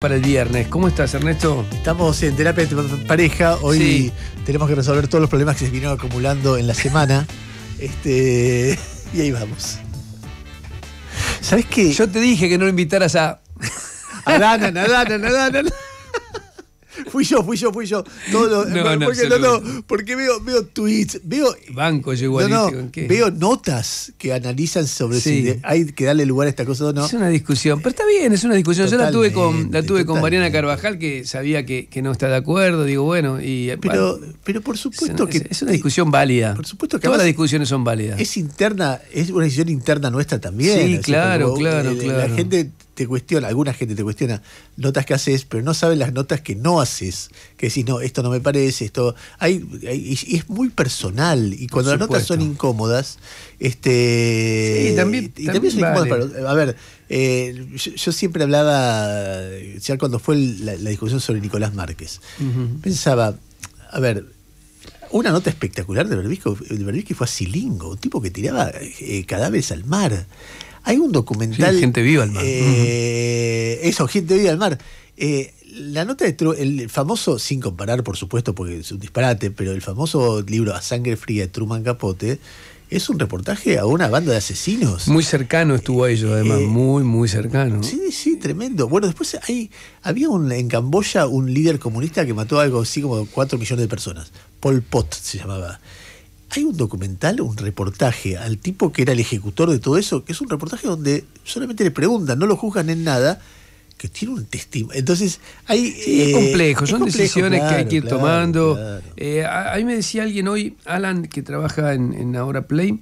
Para el viernes, ¿cómo estás Ernesto? Estamos en terapia de pareja, hoy tenemos que resolver todos los problemas que se vinieron acumulando en la semana. este, y ahí vamos. ¿Sabes qué? Yo te dije que no lo invitaras a... a Danan, a Danan, a Danan. Fui yo, fui yo, fui yo. no, porque, no, porque veo, veo tweets, veo. Banco llegó no, no, Veo notas que analizan sobre si hay que darle lugar a esta cosa o no. Es una discusión, pero está bien, es una discusión. yo la tuve con, la tuve con Mariana Carvajal, que sabía que, no está de acuerdo, digo, bueno, y. Eh, pero, por supuesto que. Es una discusión válida. Por supuesto que. Todas las discusiones son válidas. Es interna, es una decisión interna nuestra también. Sí, claro, claro, eh, claro. La gente te cuestiona, alguna gente te cuestiona notas que haces, pero no saben las notas que no haces, que decís, no, esto no me parece, esto... Hay, y es muy personal, y cuando las notas son incómodas, este... Sí, también, y también, son incómodas para, A ver, eh, yo, siempre hablaba, ya cuando fue la, discusión sobre Nicolás Márquez, pensaba, a ver, una nota espectacular de Berbisco, de Berbisco fue a Silingo, un tipo que tiraba eh, cadáveres al mar. Hay un documental. gente viva al mar. Eh, eso, gente viva al mar. Eh, la nota de Truman, el famoso, sin comparar por supuesto porque es un disparate, pero el famoso libro A Sangre Fría de Truman Capote es un reportaje a una banda de asesinos. Muy cercano estuvo a eh, ellos, además, muy, muy cercano. Sí, sí, tremendo. Bueno, después hay, había en Camboya un líder comunista que mató algo así como 4 millones de personas. Pol Pot se llamaba hay un documental, un reportaje al tipo que era el ejecutor de todo eso, que es un reportaje donde solamente le preguntan, no lo juzgan en nada, que tiene un testimonio. Entonces, hay. Sí, es eh, complejo, son decisiones que hay que ir tomando. Eh, a, mí me decía alguien hoy, Alan, que trabaja en, Ahora Play,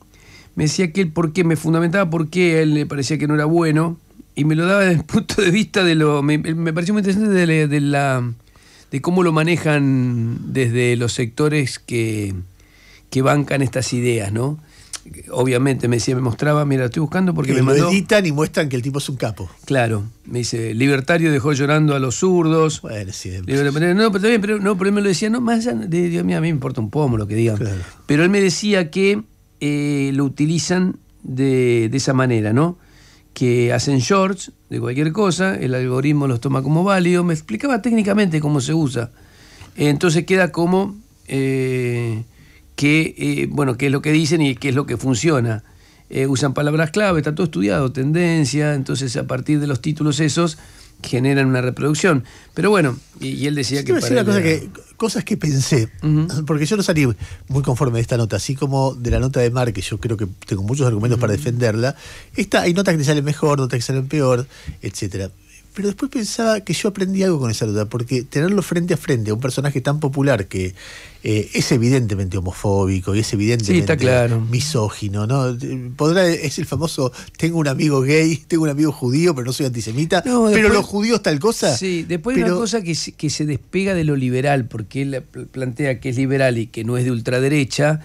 me decía que él por qué, me fundamentaba por qué él le parecía que no era bueno, y me lo daba desde el punto de vista de lo. Me, pareció muy interesante de, la, de cómo lo manejan desde los sectores que que bancan estas ideas, ¿no? Obviamente me decía, me mostraba, mira, estoy buscando porque me mandó. y muestran que el tipo es un capo. Claro, me dice, libertario dejó llorando a los zurdos. Bueno, siempre. no, pero no, pero él me lo decía, no, más allá de, mío, a mí me importa un pomo lo que digan. Claro. Pero él me decía que eh, lo utilizan de, esa manera, ¿no? que hacen shorts de cualquier cosa, el algoritmo los toma como válido, me explicaba técnicamente cómo se usa. Entonces queda como eh, que, eh, bueno, qué es lo que dicen y qué es lo que funciona. Eh, usan palabras clave, está todo estudiado, tendencia, entonces a partir de los títulos esos generan una reproducción. Pero bueno, y, él decía que... Para una cosa que cosas que pensé, porque yo no salí muy conforme de esta nota, así como de la nota de Mar, que yo creo que tengo muchos argumentos para defenderla. Esta, hay notas que te salen mejor, notas que salen peor, etcétera pero después pensaba que yo aprendí algo con esa duda, porque tenerlo frente a frente a un personaje tan popular que eh, es evidentemente homofóbico y es evidentemente misógino, ¿no? Podrá, es el famoso, tengo un amigo gay, tengo un amigo judío, pero no soy antisemita, pero los judíos tal cosa. Sí, después hay una cosa que, que se despega de lo liberal, porque él plantea que es liberal y que no es de ultraderecha,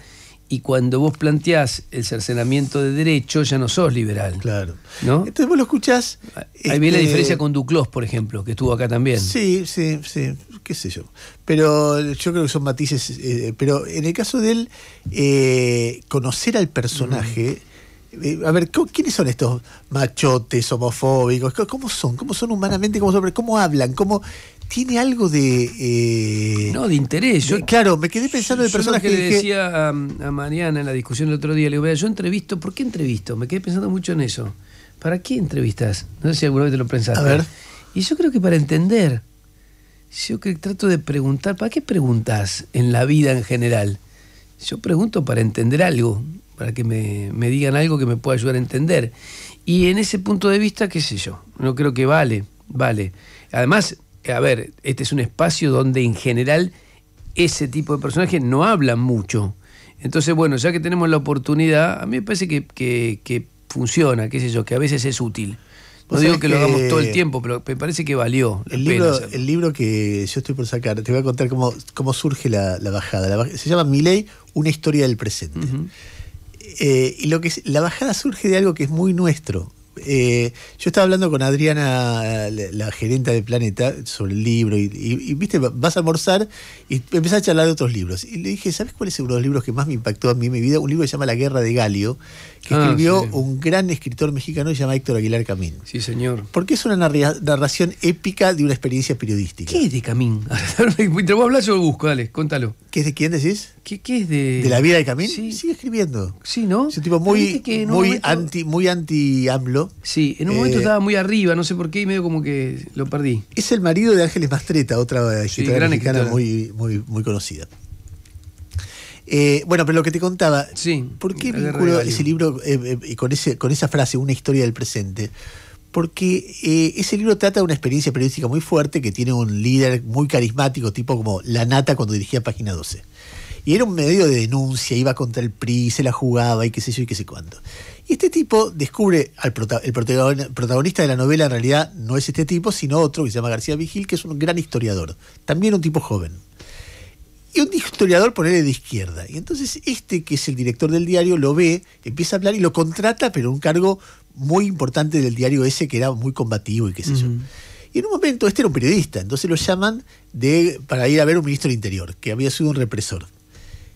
y cuando vos planteás el cercenamiento de derechos, ya no sos liberal. Claro. ¿no? Entonces vos lo escuchás. Ahí viene la este, diferencia con Duclos, por ejemplo, que estuvo acá también. Sí, sí, sí, qué sé yo. Pero yo creo que son matices. Eh, pero en el caso de él, eh, conocer al personaje. Eh, a ver, ¿quiénes son estos machotes homofóbicos? ¿Cómo son? ¿Cómo son humanamente? ¿Cómo, son? ¿Cómo hablan? ¿Cómo tiene algo de. Eh, no, de interés. claro, me quedé pensando en de personas que, le decía A, Mariana en la discusión el otro día, le digo, vea, yo entrevisto, ¿por qué entrevisto? Me quedé pensando mucho en eso. ¿Para qué entrevistas? No sé si alguna vez te lo pensaste. A ver. Y yo creo que para entender. Yo trato de preguntar, ¿para qué preguntas en la vida en general? Yo pregunto para entender algo, para que me, me digan algo que me pueda ayudar a entender. Y en ese punto de vista, qué sé yo, no creo que vale, vale. Además, a ver, este es un espacio donde en general ese tipo de personajes no hablan mucho. Entonces, bueno, ya que tenemos la oportunidad, a mí me parece que, funciona, qué sé yo, que a veces es útil. No digo que, lo hagamos todo el tiempo, pero me parece que valió. el, libro, el libro que yo estoy por sacar, te voy a contar cómo, cómo surge la, bajada. Se llama Miley, una historia del presente. Eh, y lo que la bajada surge de algo que es muy nuestro. Eh, yo estaba hablando con Adriana, la, gerenta gerente de Planeta, sobre el libro, y, viste, vas a almorzar y empezás a charlar de otros libros. Y le dije, ¿sabes cuál es uno de los libros que más me impactó a mí en mi vida? Un libro que se llama La Guerra de Galio, que ah, escribió un gran escritor mexicano que se llama Héctor Aguilar Camín. Sí, señor. Porque es una narración épica de una experiencia periodística. ¿Qué es de Camín? vos hablas yo lo busco, dale, contalo. ¿Qué es de quién decís? ¿Qué, es de...? ¿De la vida de Camín? Sí. Sigue escribiendo. Sí, ¿no? Es un tipo muy, muy, anti, muy anti AMLO. Sí, en un momento eh, estaba muy arriba, no sé por qué, y medio como que lo perdí. Es el marido de Ángeles Mastreta, otra sí, escritora mexicana Muy, muy, muy conocida. Eh, bueno, pero lo que te contaba, sí, ¿por qué vinculo ese libro eh, con, ese, con esa frase, una historia del presente? Porque ese libro trata de una experiencia periodística muy fuerte que tiene un líder muy carismático, tipo como La Nata cuando dirigía Página 12. Y era un medio de denuncia, iba contra el PRI, se la jugaba y qué sé yo y qué sé cuánto. Y este tipo descubre al protagonista de la novela, en realidad no es este tipo, sino otro que se llama García Vigil, que es un gran historiador, también un tipo joven. Y un historiador, por ponele de izquierda. Y entonces este, que es el director del diario, lo ve, empieza a hablar y lo contrata, pero un cargo muy importante del diario ese que era muy combativo y qué sé yo. Y en un momento, este era un periodista, entonces lo llaman de, para ir a ver un ministro del Interior, que había sido un represor.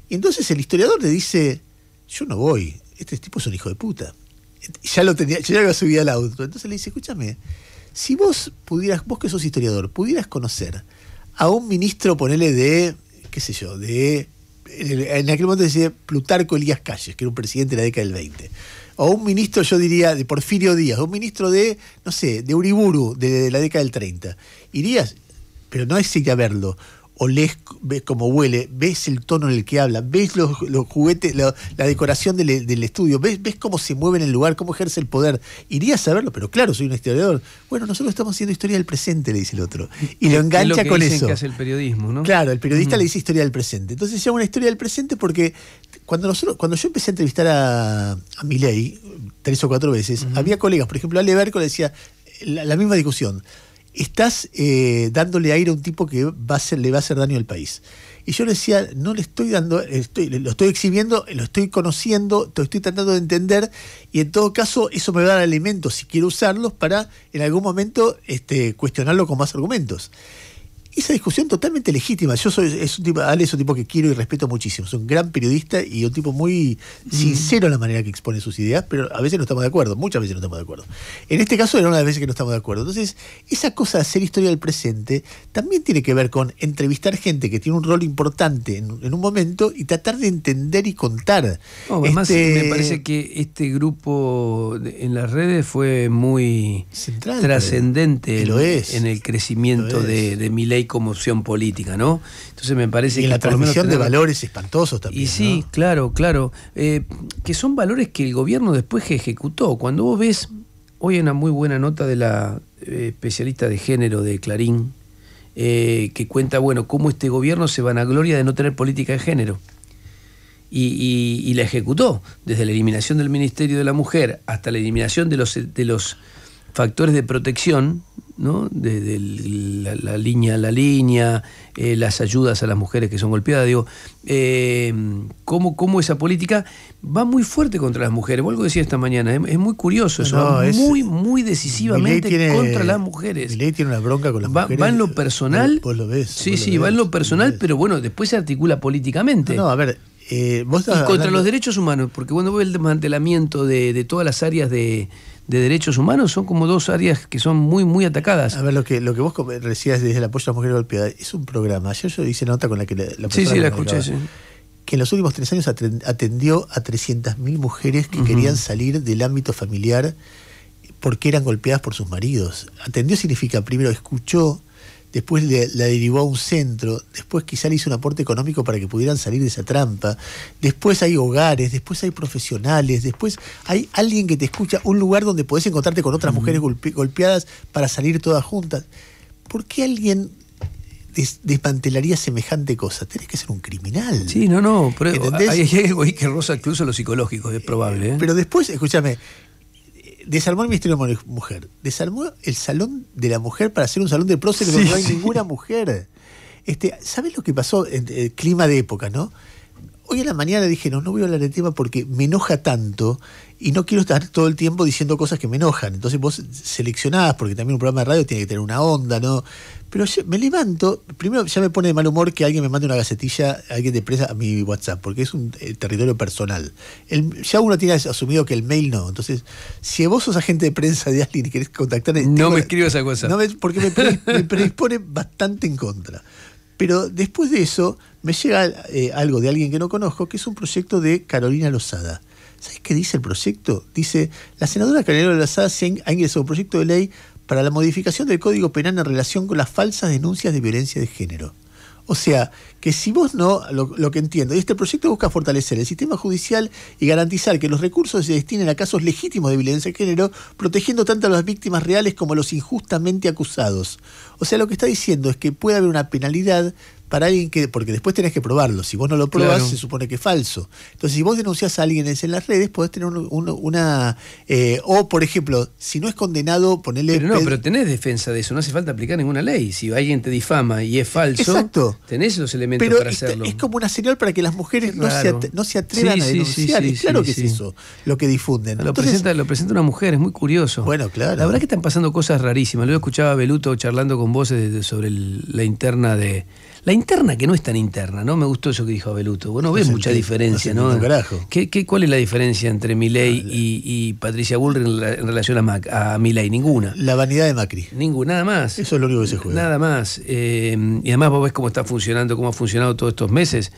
Y Entonces el historiador le dice, yo no voy, este tipo es un hijo de puta. Ya lo tenía, ya lo había subido al auto. Entonces le dice, escúchame, si vos pudieras, vos que sos historiador, pudieras conocer a un ministro, ponele de, qué sé yo, de, en aquel momento decía Plutarco Elías Calles, que era un presidente de la década del 20 o un ministro, yo diría, de Porfirio Díaz, o un ministro de, no sé, de Uriburu, de, la década del 30. Irías, pero no es ir a verlo, ¿O ves cómo huele, ves el tono en el que habla, ves los, juguetes, la, decoración del, estudio, ves, cómo se mueve en el lugar, cómo ejerce el poder. Iría a saberlo, pero claro, soy un historiador. Bueno, nosotros estamos haciendo historia del presente, le dice el otro. Y lo engancha lo que con eso. Que hace el periodismo, ¿no? Claro, el periodista le dice historia del presente. Entonces se una historia del presente porque cuando nosotros, cuando yo empecé a entrevistar a, a tres o cuatro veces, había colegas, por ejemplo, Ale Berco le decía la misma discusión estás eh, dándole aire a un tipo que le va a hacer daño al país. Y yo le decía, no le estoy dando, lo estoy exhibiendo, lo estoy conociendo, lo estoy tratando de entender, y en todo caso eso me va a dar alimentos si quiero usarlos, para en algún momento este, cuestionarlo con más argumentos esa discusión totalmente legítima. Yo soy es un tipo, Ale es un tipo que quiero y respeto muchísimo. Es un gran periodista y un tipo muy sincero en la manera que expone sus ideas, pero a veces no estamos de acuerdo, muchas veces no estamos de acuerdo. En este caso era una de las veces que no estamos de acuerdo. Entonces, esa cosa de hacer historia del presente también tiene que ver con entrevistar gente que tiene un rol importante en, un momento y tratar de entender y contar. además, este me parece que este grupo en las redes fue muy trascendente en, el crecimiento de, de ley como opción política, ¿no? Entonces me parece y la transmisión de valores espantosos también. Y sí, claro, claro. Eh, que son valores que el gobierno después ejecutó. Cuando vos ves, hoy hay una muy buena nota de la eh, especialista de género de Clarín, eh, que cuenta, bueno, cómo este gobierno se vanagloria de no tener política de género. Y, la ejecutó, desde la eliminación del Ministerio de la Mujer hasta la eliminación de los, de los factores de protección ¿no? de, la, línea a la línea, eh, las ayudas a las mujeres que son golpeadas, digo, eh, cómo, esa política va muy fuerte contra las mujeres. Vuelvo a decir esta mañana, es, muy curioso eso, es, muy, muy decisivamente contra las mujeres. La ley tiene una bronca con las mujeres. Va en lo personal. lo ves. Sí, sí, lo personal, pero bueno, después se articula políticamente. No, a ver. Eh, y contra los derechos humanos, porque cuando ve el desmantelamiento de todas las áreas de, de derechos humanos son como dos áreas que son muy, muy atacadas. A ver, lo que, lo que vos decías desde el apoyo a las mujeres golpeadas es un programa. Yo, yo hice nota con la que la, Sí, sí, la escuché, Que en los últimos tres años atendió a 300.000 mujeres que querían salir del ámbito familiar porque eran golpeadas por sus maridos. Atendió significa primero escuchó, después le, la derivó a un centro, después quizá le hizo un aporte económico para que pudieran salir de esa trampa, después hay hogares, después hay profesionales, después hay alguien que te escucha, un lugar donde podés encontrarte con otras mujeres golpeadas para salir todas juntas. ¿Por qué alguien desmantelaría semejante cosa. Tenés que ser un criminal. Sí, no, no. Pero hay, hay, que rosa incluso lo psicológico, es probable. ¿eh? Pero después, escúchame, desarmó el Ministerio de Mujer, desarmó el Salón de la Mujer para hacer un salón de próceres no hay ninguna mujer. Este, ¿Sabes lo que pasó? en el clima de época, ¿no? Hoy en la mañana dije, no, no voy a hablar del tema porque me enoja tanto y no quiero estar todo el tiempo diciendo cosas que me enojan. Entonces vos seleccionás, porque también un programa de radio tiene que tener una onda, ¿no? Pero me levanto, primero ya me pone de mal humor que alguien me mande una gacetilla, alguien de prensa a mi WhatsApp, porque es un eh, territorio personal. ya uno tiene asumido que el mail no. Entonces, si vos sos agente de prensa de alguien y querés contactar... No me escribas a cosa porque me predispone bastante en contra. Pero después de eso, me llega eh, algo de alguien que no conozco, que es un proyecto de Carolina Lozada. ¿Sabes qué dice el proyecto? Dice, la senadora Carolina Lozada ha ingresado un proyecto de ley para la modificación del Código Penal en relación con las falsas denuncias de violencia de género. O sea, que si vos no, lo, que entiendo, este proyecto busca fortalecer el sistema judicial y garantizar que los recursos se destinen a casos legítimos de violencia de género, protegiendo tanto a las víctimas reales como a los injustamente acusados. O sea, lo que está diciendo es que puede haber una penalidad para alguien que, porque después tenés que probarlo, si vos no lo pruebas se supone que es falso. Entonces, si vos denunciás a alguien en las redes, podés tener una... Eh, o, por ejemplo, si no es condenado, ponerle... Pero no, pero tenés defensa de eso, no hace falta aplicar ninguna ley. Si alguien te difama y es falso, tenés los elementos para hacerlo. Es como una señal para que las mujeres no se, no atrevan a denunciar, claro que es eso lo que difunden. Lo, presenta, lo presenta una mujer, es muy curioso. Bueno, claro. La verdad que están pasando cosas rarísimas. Luego escuchaba a Beluto charlando con voces sobre la interna de la interna que no es tan interna, ¿no? Me gustó eso que dijo Abeluto. Bueno, no ves mucha diferencia, ¿no? ¿Qué, qué, cuál es la diferencia entre Milei ah, y, Patricia Bullrich en, relación a, Mac, a Ninguna. La vanidad de Macri. Ninguna, nada más. Eso es lo único que se juega. Nada más. Eh, y además vos ves cómo está funcionando, cómo ha funcionado todos estos meses.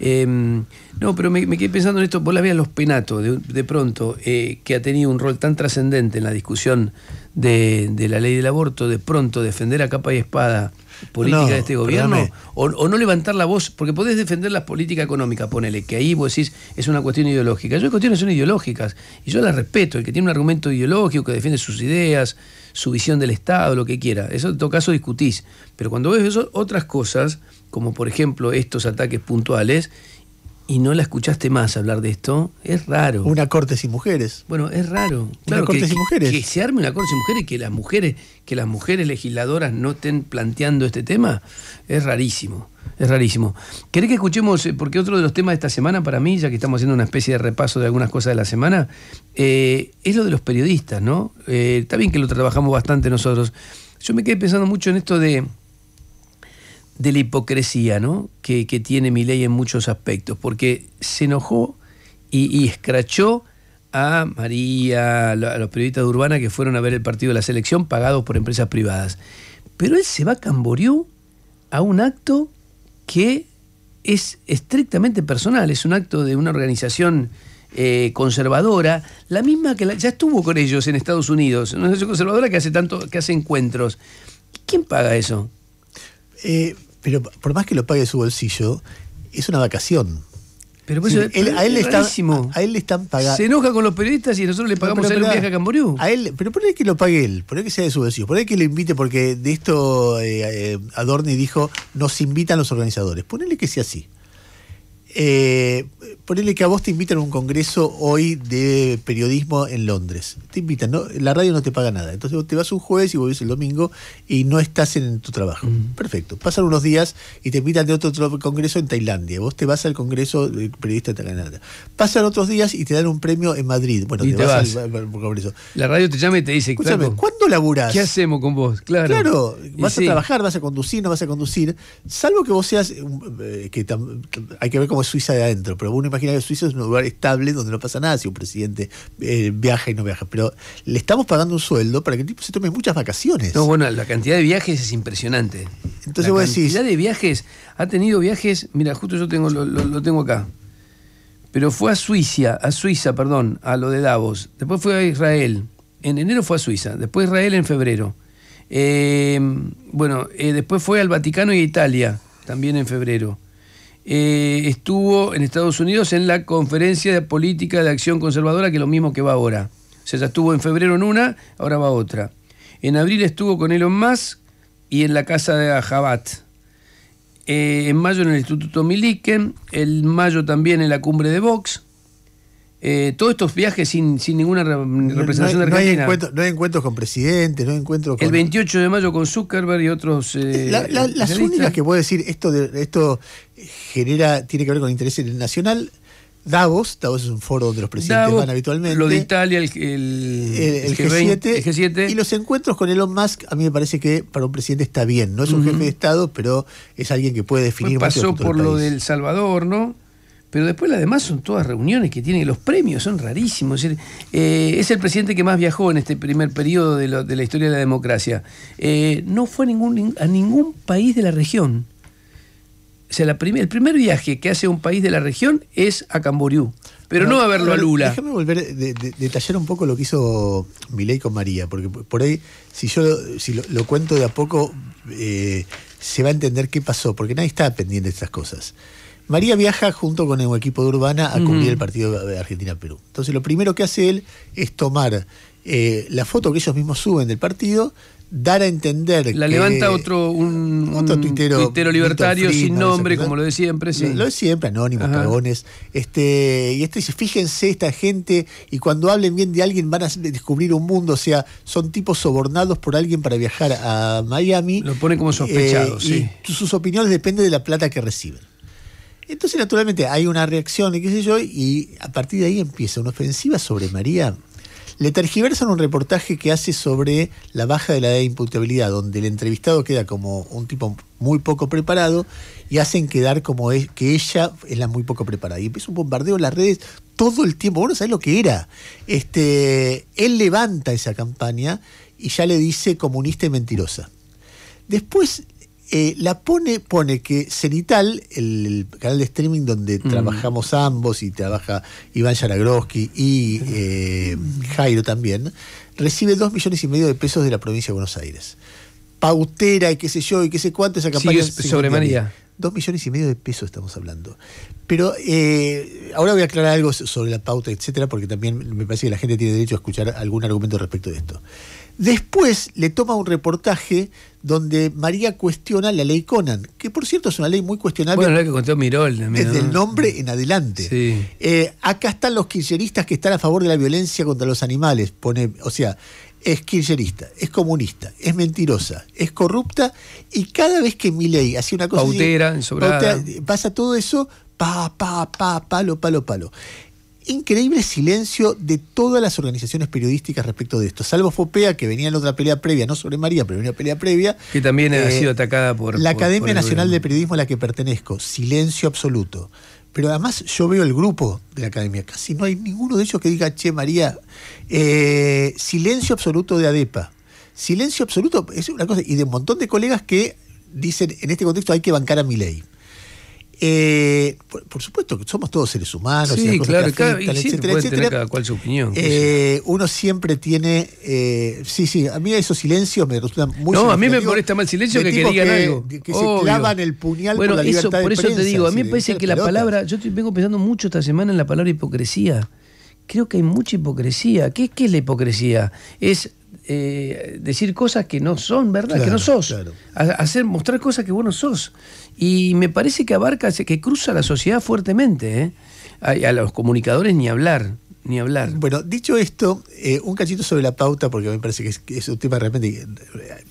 Eh, no, pero me, quedé pensando en esto, vos la veas los penatos, de, pronto, eh, que ha tenido un rol tan trascendente en la discusión de, de la ley del aborto, de pronto defender a capa y espada política de este gobierno? O, no levantar la voz? Porque podés defender la política económica, ponele, que ahí vos decís es una cuestión ideológica. Yo cuestiones son ideológicas y yo las respeto. El que tiene un argumento ideológico, que defiende sus ideas, su visión del Estado, lo que quiera. Eso en todo caso discutís. Pero cuando ves eso, otras cosas, como por ejemplo estos ataques puntuales, y no la escuchaste más hablar de esto, es raro. Una corte sin mujeres. Bueno, es raro. una corte sin mujeres. Que, se arme una corte sin mujeres y que las mujeres, que las mujeres legisladoras no estén planteando este tema, es rarísimo. Es rarísimo. ¿Querés que escuchemos? Eh, porque otro de los temas de esta semana para mí, ya que estamos haciendo una especie de repaso de algunas cosas de la semana, eh, es lo de los periodistas, ¿no? Eh, está bien que lo trabajamos bastante nosotros. Yo me quedé pensando mucho en esto de de la hipocresía ¿no? que, tiene mi ley en muchos aspectos, porque se enojó y, escrachó a María, a los periodistas de Urbana que fueron a ver el partido de la selección pagados por empresas privadas. Pero él se va a Camboriú a un acto que es estrictamente personal, es un acto de una organización eh, conservadora, la misma que ya estuvo con ellos en Estados Unidos, una organización conservadora que hace tanto, que hace encuentros. ¿Quién paga eso? Eh, pero por más que lo pague de su bolsillo, es una vacación. Pero por eso él, a, él a él le están pagando. Se enoja con los periodistas y nosotros le pagamos a él viaje a Camboriú. pero por que lo pague él, por que sea de su bolsillo, por que lo invite, porque de esto eh, eh, Adorni dijo, nos invitan los organizadores. Ponele que sea así. Eh, que a vos te invitan a un congreso hoy de periodismo en Londres. Te invitan, ¿no? la radio no te paga nada. Entonces vos te vas un jueves y volvés el domingo y no estás en tu trabajo. Mm. Perfecto. Pasan unos días y te invitan de otro, congreso en Tailandia. Vos te vas al congreso de periodista de Tailandia. Pasan otros días y te dan un premio en Madrid. Bueno, te, vas, La radio te llama y te dice, Escúchame, ¿cuándo laburás? ¿Qué hacemos con vos? Claro. Claro, vas a trabajar, vas a conducir, no vas a conducir. Salvo que vos seas, eh, que hay que ver cómo Suiza de adentro, pero uno imagina que Suiza es un lugar estable donde no pasa nada si un presidente eh, viaja y no viaja. Pero le estamos pagando un sueldo para que el tipo se tome muchas vacaciones. No, bueno, la cantidad de viajes es impresionante. Entonces la La cantidad de viajes. Ha tenido viajes. Mira, justo yo tengo lo, tengo acá. Pero fue a Suiza, a Suiza, perdón, a lo de Davos. Después fue a Israel. En enero fue a Suiza. Después Israel en febrero. Eh, bueno, eh, después fue al Vaticano y a Italia, también en febrero. Eh, estuvo en Estados Unidos en la conferencia de política de acción conservadora, que es lo mismo que va ahora. O sea, ya estuvo en febrero en una, ahora va otra. En abril estuvo con Elon Musk y en la casa de Jabat. Eh, en mayo en el Instituto Miliken, en mayo también en la cumbre de Vox, eh, todos estos viajes sin, sin ninguna representación de Argentina. No hay, encuentros con presidentes, no hay encuentros con... El 28 de mayo con Zuckerberg y otros... Eh, eh, las únicas que puedo decir, esto, esto genera, tiene que ver con interés nacional... Davos, Davos es un foro donde los presidentes van habitualmente. Lo de Italia, el, el, g 7 Y los encuentros con Elon Musk, a mí me parece que para un presidente está bien. No es un jefe de Estado, pero es alguien que puede definir. Pues pasó por lo del Salvador, ¿no? pero después además, son todas reuniones que tienen, los premios son rarísimos. Eh, es, el presidente que más viajó en este primer periodo de, la historia de la democracia. Eh, no fue a ningún, a ningún país de la región. O sea, el primer viaje que hace un país de la región es a Camboriú, pero no, a verlo a Lula. Déjame volver, detallar un poco lo que hizo Milei con María, porque por ahí, si yo lo, cuento de a poco, eh, se va a entender qué pasó, porque nadie está pendiente de estas cosas. María viaja junto con el equipo de Urbana a cubrir el partido de Argentina-Perú. Entonces lo primero que hace él es tomar eh, la foto que ellos mismos suben del partido, dar a entender la levanta otro un, otro tuitero, libertario sin nombre como lo de siempre sí. lo, siempre anónimos cagones este y este dice fíjense esta gente y cuando hablen bien de alguien van a descubrir un mundo o sea son tipos sobornados por alguien para viajar a Miami lo pone como sospechado eh, sí. y sus opiniones dependen de la plata que reciben entonces, naturalmente, hay una reacción y qué sé yo, y a partir de ahí empieza una ofensiva sobre María. Le tergiversan un reportaje que hace sobre la baja de la edad de imputabilidad, donde el entrevistado queda como un tipo muy poco preparado y hacen quedar como es, que ella es la muy poco preparada. Y empieza un bombardeo en las redes todo el tiempo. Bueno, ¿sabes lo que era? Este, él levanta esa campaña y ya le dice comunista y mentirosa. Después eh, la pone, pone que Cenital, el, canal de streaming donde mm. trabajamos ambos y trabaja Iván Yanagroski y eh, Jairo también, recibe 2 millones y medio de pesos de la provincia de Buenos Aires. Pautera y qué sé yo y qué sé cuánto esa campaña. Sí, sobre María. 2 millones y medio de pesos estamos hablando. Pero eh, ahora voy a aclarar algo sobre la pauta, etcétera, porque también me parece que la gente tiene derecho a escuchar algún argumento respecto de esto. Después le toma un reportaje donde María cuestiona la ley Conan, que por cierto es una ley muy cuestionable. Bueno, la que contó Mirol Desde el nombre en adelante. Eh, acá están los kircheristas que están a favor de la violencia contra los animales. Pone, o sea, es kircherista es comunista, es mentirosa, es corrupta, y cada vez que ley hace una cosa. Pautera, pasa todo eso, pa, pa, pa, palo, palo, palo increíble silencio de todas las organizaciones periodísticas respecto de esto, salvo Fopea, que venía en otra pelea previa, no sobre María, pero en una pelea previa. Que también ha eh, sido atacada por... La Academia Nacional de Periodismo a la que pertenezco, silencio absoluto. Pero además yo veo el grupo de la Academia, casi no hay ninguno de ellos que diga, che, María, eh, silencio absoluto de ADEPA. Silencio absoluto es una cosa, y de un montón de colegas que dicen, en este contexto hay que bancar a mi ley. Eh, por, supuesto que somos todos seres humanos, sí, y claro, afectan, cada, y cada cual su opinión. Eh, uno siempre tiene. Eh, sí, sí, a mí esos silencios me resultan muy. No, a mí me molesta más el silencio que que digan algo. Que, se clavan el puñal bueno, por la eso, Por eso te digo, a mí me parece que la palabra. Yo vengo pensando mucho esta semana en la palabra hipocresía. Creo que hay mucha hipocresía. ¿Qué, qué es la hipocresía? Es eh, decir cosas que no son verdad, que no sos. Hacer, mostrar cosas que vos no sos. Y me parece que abarca, que cruza la sociedad fuertemente. ¿eh? A, los comunicadores ni hablar, ni hablar. Bueno, dicho esto, eh, un cachito sobre la pauta, porque me parece que es, un tema realmente eh,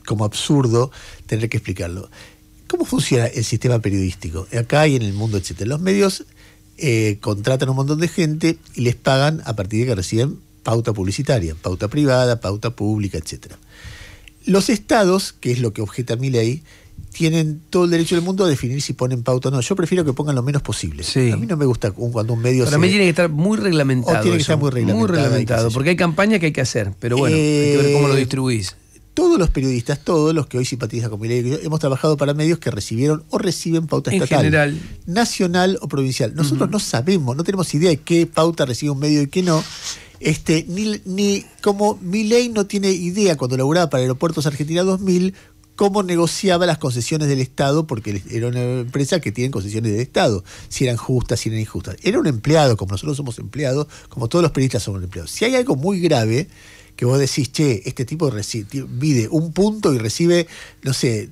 como absurdo tener que explicarlo. ¿Cómo funciona el sistema periodístico? Acá y en el mundo, etcétera. Los medios eh, contratan un montón de gente y les pagan a partir de que reciben pauta publicitaria, pauta privada, pauta pública, etcétera. Los estados, que es lo que objeta mi ley, tienen todo el derecho del mundo a definir si ponen pauta o no. Yo prefiero que pongan lo menos posible. A mí no me gusta cuando un medio Para mí tiene que estar muy reglamentado. O tiene que estar muy reglamentado. porque hay campañas que hay que hacer, pero bueno, hay que ver cómo lo eh, distribuís. Todos los periodistas, todos los que hoy simpatizan con mi ley, hemos trabajado para medios que recibieron o reciben pauta en General. Nacional o provincial. Nosotros no sabemos, no tenemos idea de qué pauta recibe un medio y qué no. Este, ni, como mi ley no tiene idea cuando laburaba para Aeropuertos Argentina 2000 cómo negociaba las concesiones del Estado, porque era una empresa que tiene concesiones del Estado, si eran justas, si eran injustas. Era un empleado, como nosotros somos empleados, como todos los periodistas somos empleados. Si hay algo muy grave, que vos decís, che, este tipo mide un punto y recibe, no sé,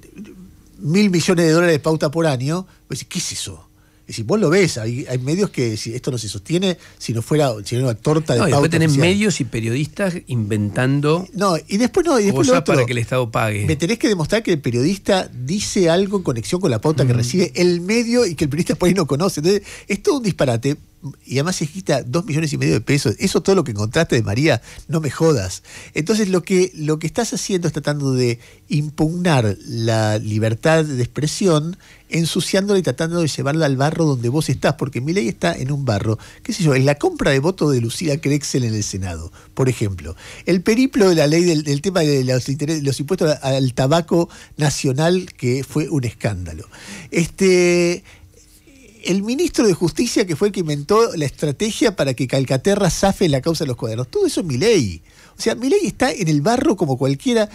mil millones de dólares de pauta por año, vos decís, ¿qué es eso? si vos lo ves, hay, medios que si esto no se sostiene, si no fuera, una torta de no, después tenés medios y periodistas inventando No, y después no, y después lo otro, para que el Estado pague. Me tenés que demostrar que el periodista dice algo en conexión con la pauta que mm. recibe el medio y que el periodista por ahí no conoce. Entonces, es todo un disparate, y además se quita dos millones y medio de pesos. Eso todo lo que encontraste de María, no me jodas. Entonces lo que, lo que estás haciendo es tratando de impugnar la libertad de expresión, ensuciándola y tratando de llevarla al barro donde vos estás, porque mi ley está en un barro. ¿Qué sé yo? En la compra de votos de Lucía Crexel en el Senado, por ejemplo. El periplo de la ley del, tema de los, los impuestos al tabaco nacional, que fue un escándalo. Este el ministro de Justicia que fue el que inventó la estrategia para que Calcaterra zafe la causa de los cuadernos. Todo eso es mi ley. O sea, mi ley está en el barro como cualquiera.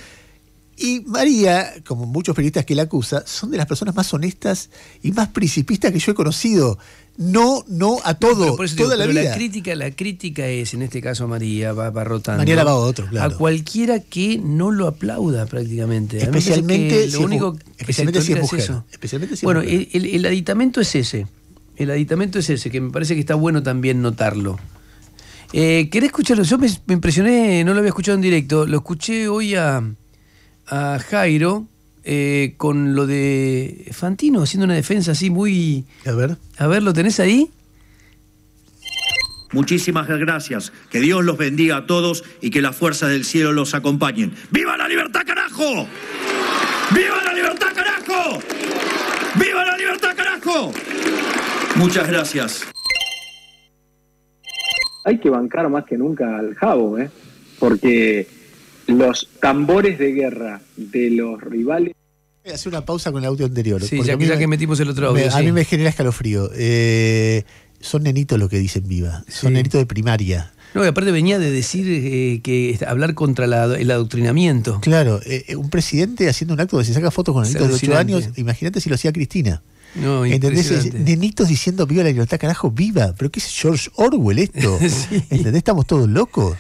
Y María, como muchos periodistas que la acusa, son de las personas más honestas y más principistas que yo he conocido. No, no a todo, toda la vida. La crítica, la crítica es, en este caso María, va, rotando. María va a otro, A cualquiera que no lo aplauda prácticamente. Especialmente si es mujer. Especialmente bueno, El, aditamento es ese. El aditamento es ese, que me parece que está bueno también notarlo. Eh, ¿Querés escucharlo? Yo me impresioné, no lo había escuchado en directo. Lo escuché hoy a a Jairo eh, con lo de Fantino haciendo una defensa así muy. A ver. A ver, ¿lo tenés ahí? Muchísimas gracias. Que Dios los bendiga a todos y que las fuerzas del cielo los acompañen. ¡Viva la libertad, carajo! ¡Viva la libertad, carajo! ¡Viva la libertad, carajo! Muchas gracias. Hay que bancar más que nunca al Jabo, ¿eh? Porque los tambores de guerra de los rivales. Voy a hacer una pausa con el audio anterior. Sí, ya, que, que metimos el otro audio. A mí me genera escalofrío. Eh, son nenitos los que dicen viva. Son nenitos de primaria. No, y aparte venía de decir eh, que hablar contra el adoctrinamiento. Claro, eh, eh, un presidente haciendo un acto donde se saca fotos con nenitos de 8 años, imagínate si lo hacía Cristina. No, ¿Entendés? nenitos diciendo viva la libertad, carajo, viva. Pero ¿qué es George Orwell esto? ¿Entendés? Estamos todos locos.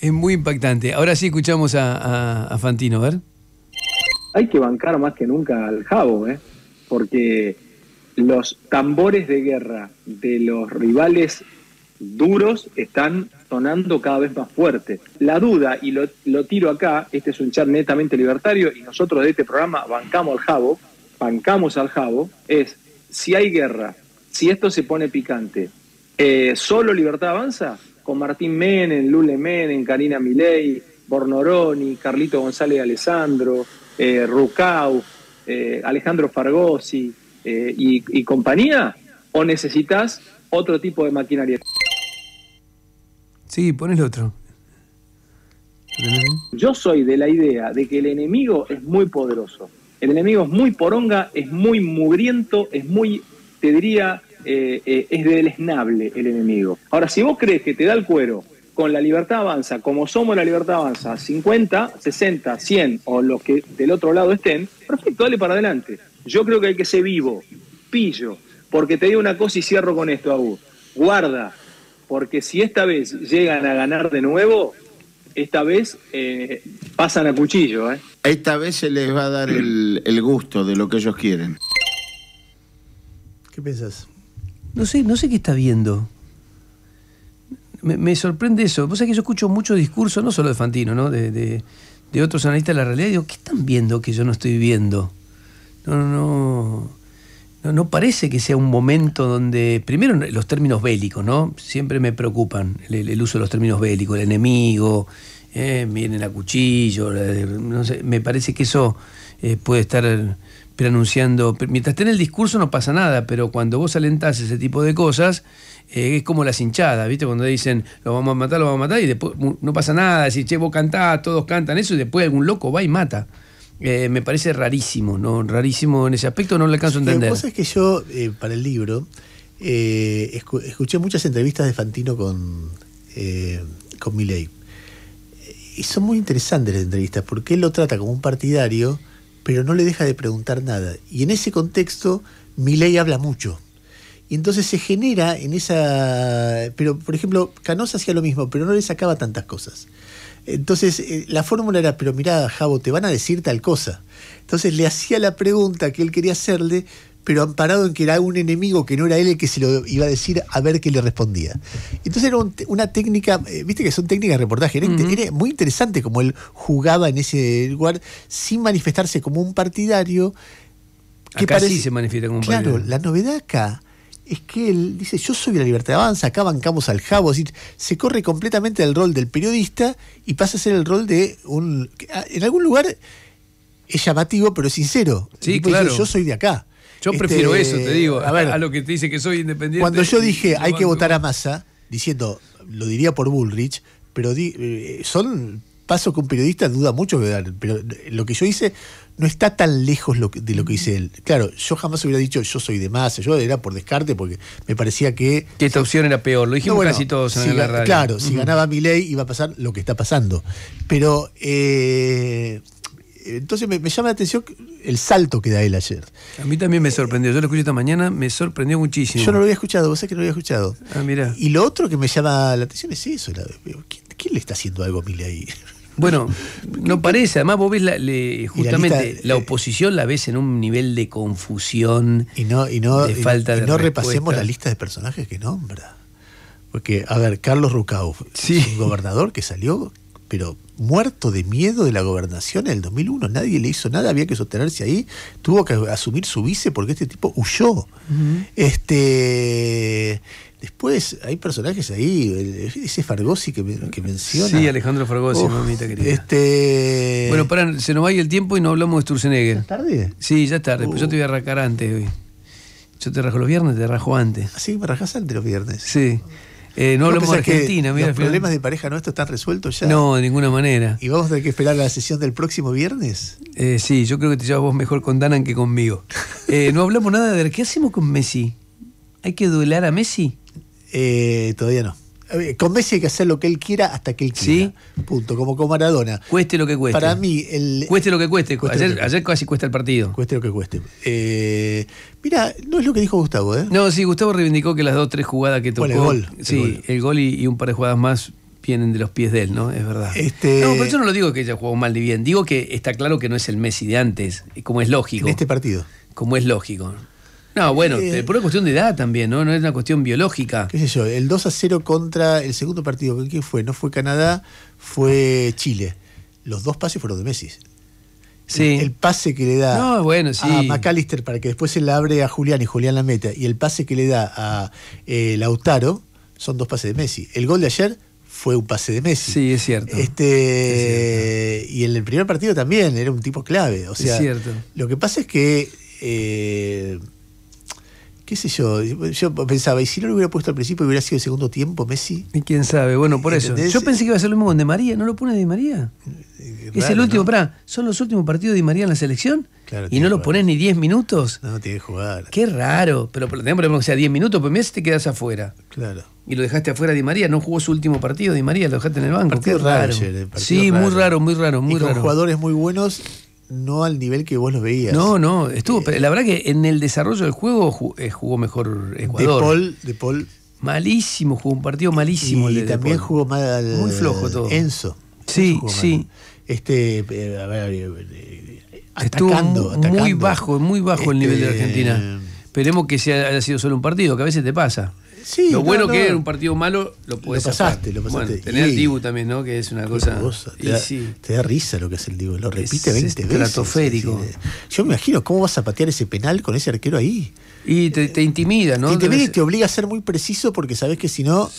Es muy impactante. Ahora sí escuchamos a, Fantino, a ver. Hay que bancar más que nunca al Jabo, ¿eh? porque los tambores de guerra de los rivales duros están sonando cada vez más fuerte. La duda, y lo, lo, tiro acá, este es un char netamente libertario y nosotros de este programa bancamos al jabo, pancamos al jabo es, si hay guerra, si esto se pone picante, eh, solo Libertad Avanza, con Martín Menem, Lule Menem, Karina Milei, Bornoroni, Carlito González Alessandro, eh, Rucau, eh, Alejandro Fargosi y, compañía, o necesitas otro tipo de maquinaria. Sí, el otro. Yo soy de la idea de que el enemigo es muy poderoso el enemigo es muy poronga, es muy mugriento, es muy, te diría, eh, eh, es deleznable el enemigo. Ahora, si vos crees que te da el cuero con la libertad avanza, como somos la libertad avanza, 50, 60, 100 o los que del otro lado estén, perfecto, dale para adelante. Yo creo que hay que ser vivo, pillo, porque te digo una cosa y cierro con esto, vos. Guarda, porque si esta vez llegan a ganar de nuevo, esta vez eh, pasan a cuchillo. ¿eh? Esta vez se les va a dar el, gusto de lo que ellos quieren. ¿Qué piensas? No sé, no sé qué está viendo. Me, sorprende eso. Vos sabés que yo escucho mucho discurso, no solo de Fantino, ¿no? De, otros analistas de la realidad. digo, ¿qué están viendo que yo no estoy viendo? No, no, no no, parece que sea un momento donde, primero los términos bélicos, ¿no? Siempre me preocupan el, uso de los términos bélicos, el enemigo, eh, viene vienen a cuchillo, no sé, me parece que eso eh, puede estar preanunciando, mientras esté en el discurso no pasa nada, pero cuando vos alentás ese tipo de cosas, eh, es como las hinchadas, ¿viste? Cuando dicen, lo vamos a matar, lo vamos a matar, y después no pasa nada, si che, vos cantás, todos cantan eso, y después algún loco va y mata. Eh, me parece rarísimo, ¿no? Rarísimo en ese aspecto, no le alcanzo a entender. La cosa es que yo, eh, para el libro, eh, escuché muchas entrevistas de Fantino con, con Milley. Y son muy interesantes las entrevistas, porque él lo trata como un partidario, pero no le deja de preguntar nada. Y en ese contexto, Milley habla mucho. Y entonces se genera en esa. Pero, por ejemplo, Canosa hacía lo mismo, pero no le sacaba tantas cosas. Entonces, eh, la fórmula era, pero mirá, Javo, te van a decir tal cosa. Entonces le hacía la pregunta que él quería hacerle, pero amparado en que era un enemigo que no era él el que se lo iba a decir a ver qué le respondía. Entonces era una técnica, eh, viste que son técnicas de reportaje, era, muy interesante como él jugaba en ese lugar sin manifestarse como un partidario. Que acá sí se manifiesta como un partidario. Claro, la novedad acá es que él dice, yo soy la libertad de avanza, acá bancamos al jabo, se corre completamente el rol del periodista y pasa a ser el rol de un... Ah, en algún lugar es llamativo, pero es sincero. Sí, claro. yo soy de acá. Yo prefiero este, eso, te digo, a, lo que te dice que soy independiente. Cuando yo dije, hay que votar a masa diciendo, lo diría por Bullrich, pero eh, son pasos que un periodista duda mucho pero lo que yo hice no está tan lejos de lo que dice él. Claro, yo jamás hubiera dicho yo soy de más. yo era por descarte porque me parecía que... Que esta opción era peor, lo dijimos casi todos en la radio. Claro, si ganaba mi ley iba a pasar lo que está pasando. Pero eh, entonces me, llama la atención el salto que da él ayer. A mí también me sorprendió, yo lo escuché esta mañana, me sorprendió muchísimo. Yo no lo había escuchado, vos sabés que no lo había escuchado. Ah, mira. Y lo otro que me llama la atención es eso, ¿quién, le está haciendo algo a mi ley? Bueno, no parece. Además, vos ves justamente la, eh, oposición la ves en un nivel de confusión y no y no falta no, repasemos la lista de personajes que nombra. Porque, a ver, Carlos Rucau, sí. un gobernador que salió, pero muerto de miedo de la gobernación en el 2001. Nadie le hizo nada, había que sostenerse ahí. Tuvo que asumir su vice porque este tipo huyó. Este. Después hay personajes ahí, ese Fargosi que, menciona. Sí, Alejandro Fargosi, mamita querida. Este, bueno, se nos va el tiempo y no hablamos de Sturzenegger. ¿Ya tarde? Sí, ya es tarde, pues yo uh. te voy a arrancar antes hoy. Yo te rajo los viernes, te rajo antes. Así ah, que me rajás antes los viernes. Sí. Eh, no, hablamos de Argentina. Mira, los problemas de pareja nuestra están resueltos ya. No, de ninguna manera. ¿Y vamos a tener que esperar la sesión del próximo viernes? Eh, sí, yo creo que te llevas vos mejor con Danan que conmigo. Eh, no hablamos nada de qué hacemos con Messi. ¿Hay que duelar a Messi? Eh, todavía no. Eh, con Messi hay que hacer lo que él quiera hasta que él quiera. ¿Sí? Punto. Como con Maradona. Cueste lo que cueste. Para mí, el. Cueste lo que cueste. ayer, casi cuesta el partido. Cueste lo que cueste. Eh, mira, no es lo que dijo Gustavo, ¿eh? No, sí, Gustavo reivindicó que las dos, tres jugadas que tocó. el gol. Sí, el gol, y, un par de jugadas más vienen de los pies de él, ¿no? Es verdad. Este... No, pero yo no lo digo que haya jugado mal ni bien. Digo que está claro que no es el Messi de antes, como es lógico. En este partido. Como es lógico. No, bueno, eh, por una cuestión de edad también, ¿no? No es una cuestión biológica. ¿Qué sé yo? El 2 a 0 contra el segundo partido, ¿quién fue? No fue Canadá, fue Chile. Los dos pases fueron de Messi. Sí. El pase que le da bueno, sí. a McAllister para que después se le abre a Julián y Julián la meta. Y el pase que le da a eh, Lautaro son dos pases de Messi. El gol de ayer fue un pase de Messi. Sí, es cierto. Este, Y en el primer partido también era un tipo clave. O sea, Lo que pasa es que eh, qué sé yo, yo pensaba, y si no lo hubiera puesto al principio hubiera sido el segundo tiempo Messi. Y quién sabe, bueno, por eso. Yo pensé que iba a ser lo mismo con De María, ¿no lo pone De María? Eh, es, el último, para. son los últimos partidos de Di María en la selección. Claro, y no lo pones ni 10 minutos. No, tiene que jugar. Qué raro, pero tenemos lo que sea 10 minutos, pues Messi te quedas afuera. Claro. Y lo dejaste afuera De María, no jugó su último partido De María, lo dejaste en el banco. Partido raro. sí, muy raro, muy raro, muy y con jugadores muy buenos no al nivel que vos lo veías. No, no, estuvo. Eh, la verdad que en el desarrollo del juego eh, jugó mejor Ecuador. De Paul, de Paul. Malísimo, jugó un partido malísimo. Y, también jugó mal. Muy flojo todo. Enzo. Sí, sí. Este, eh, atacando, Estuvo Muy bajo, muy bajo el nivel de este, Argentina. Esperemos que sea, haya sido solo un partido, que a veces te pasa lo bueno que era un partido malo, lo podés Lo pasaste, lo pasaste. tener Dibu también, ¿no? Que es una cosa. Te, da, risa lo que hace el Dibu, lo repite es 20 veces. Estratosférico. Yo me imagino cómo vas a patear ese penal con ese arquero ahí. Y te, intimida, ¿no? Te intimida y te obliga a ser muy preciso porque sabes que si no,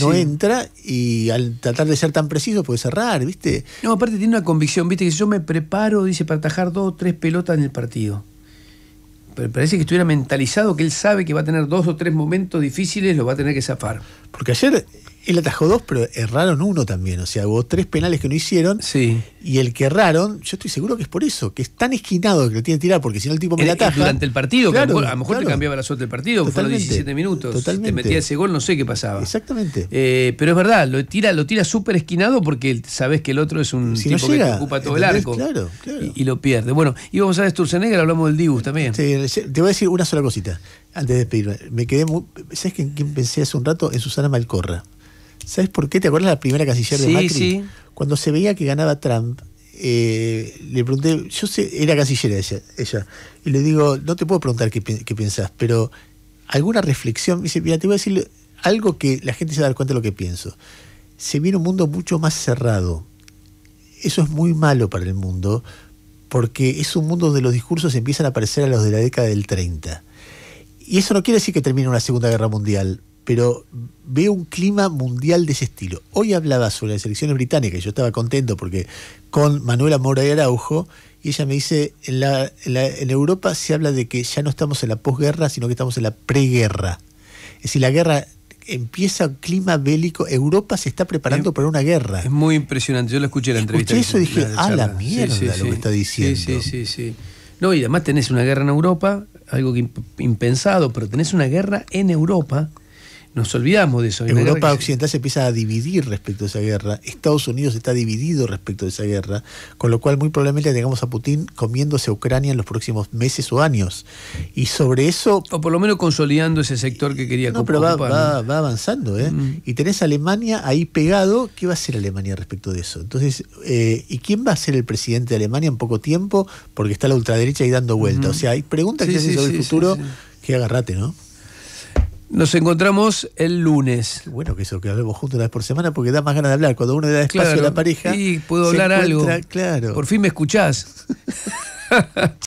no entra y al tratar de ser tan preciso puede cerrar, ¿viste? No, aparte tiene una convicción, ¿viste? Que si yo me preparo, dice, para atajar dos o tres pelotas en el partido pero parece que estuviera mentalizado que él sabe que va a tener dos o tres momentos difíciles, lo va a tener que zafar. Porque ayer él atajó dos, pero erraron uno también. O sea, hubo tres penales que no hicieron. Sí. Y el que erraron, yo estoy seguro que es por eso, que es tan esquinado que lo tiene que tirar, porque si no el tipo me ataja. Durante el partido, a lo mejor te cambiaba la suerte del partido, fueron 17 minutos. te metía ese gol, no sé qué pasaba. Exactamente. Eh, pero es verdad, lo tira, lo tira súper esquinado porque sabes que el otro es un tipo que ocupa todo el arco. Claro, Y, lo pierde. Bueno, íbamos a ver Sturzenegger, hablamos del Dibus también. Sí, te voy a decir una sola cosita, antes de despedirme. Me quedé muy, ¿Sabes quién pensé hace un rato? En Susana Malcorra. ¿Sabes por qué? ¿Te acuerdas la primera canciller de Macri? Cuando se veía que ganaba Trump, eh, le pregunté, yo sé, era canciller ella, y le digo, no te puedo preguntar qué, piensas, pero alguna reflexión, dice, mira, te voy a decir algo que la gente se va a dar cuenta de lo que pienso. Se viene un mundo mucho más cerrado. Eso es muy malo para el mundo, porque es un mundo donde los discursos empiezan a parecer a los de la década del 30. Y eso no quiere decir que termine una Segunda Guerra Mundial, pero veo un clima mundial de ese estilo. Hoy hablaba sobre las elecciones británicas, y yo estaba contento porque con Manuela Mora y Araujo, y ella me dice, en, la, en, Europa se habla de que ya no estamos en la posguerra, sino que estamos en la preguerra. Es decir, la guerra empieza un clima bélico, Europa se está preparando para una guerra. Es muy impresionante, yo lo escuché en la entrevista. Escuché eso y dije, a la mierda lo que está diciendo. Sí, sí, sí, No, y además tenés una guerra en Europa, algo impensado, pero tenés una guerra en Europa nos olvidamos de eso. Europa Occidental se empieza a dividir respecto a esa guerra. Estados Unidos está dividido respecto de esa guerra, con lo cual muy probablemente tengamos a Putin comiéndose a Ucrania en los próximos meses o años. Y sobre eso... O por lo menos consolidando ese sector que quería no, pero va, va, avanzando. ¿eh? Mm. Y tenés a Alemania ahí pegado. ¿Qué va a hacer Alemania respecto de eso? Entonces, eh, ¿y quién va a ser el presidente de Alemania en poco tiempo? Porque está la ultraderecha ahí dando vuelta. O sea, hay preguntas que hacen sobre el futuro que agarrate, ¿no? Nos encontramos el lunes. bueno que eso, que hablemos juntos una vez por semana porque da más ganas de hablar. Cuando uno le da espacio a la pareja. Sí, puedo hablar algo. Claro. Por fin me escuchás.